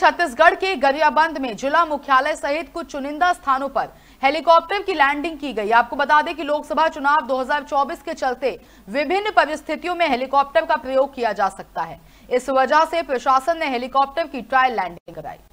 छत्तीसगढ़ के गरियाबंद में जिला मुख्यालय सहित कुछ चुनिंदा स्थानों पर हेलीकॉप्टर की लैंडिंग की गई आपको बता दें कि लोकसभा चुनाव 2024 के चलते विभिन्न परिस्थितियों में हेलीकॉप्टर का प्रयोग किया जा सकता है इस वजह से प्रशासन ने हेलीकॉप्टर की ट्रायल लैंडिंग कराई